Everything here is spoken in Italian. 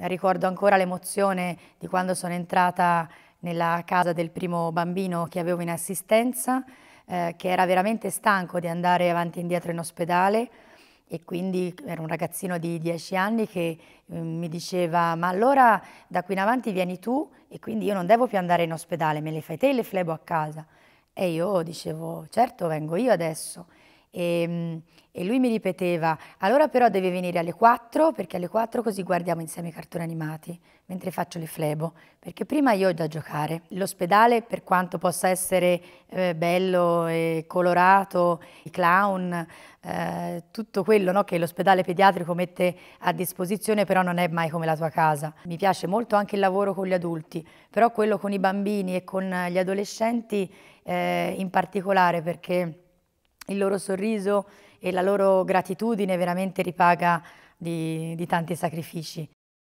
Ricordo ancora l'emozione di quando sono entrata nella casa del primo bambino che avevo in assistenza, eh, che era veramente stanco di andare avanti e indietro in ospedale e quindi era un ragazzino di 10 anni che eh, mi diceva ma allora da qui in avanti vieni tu e quindi io non devo più andare in ospedale, me le fai te e le flebo a casa. E io dicevo certo vengo io adesso e, ehm, e lui mi ripeteva, allora però devi venire alle 4 perché alle 4 così guardiamo insieme i cartoni animati mentre faccio le flebo, perché prima io ho da giocare. L'ospedale, per quanto possa essere eh, bello e colorato, i clown, eh, tutto quello no, che l'ospedale pediatrico mette a disposizione, però non è mai come la tua casa. Mi piace molto anche il lavoro con gli adulti, però quello con i bambini e con gli adolescenti eh, in particolare perché il loro sorriso e la loro gratitudine veramente ripaga di, di tanti sacrifici.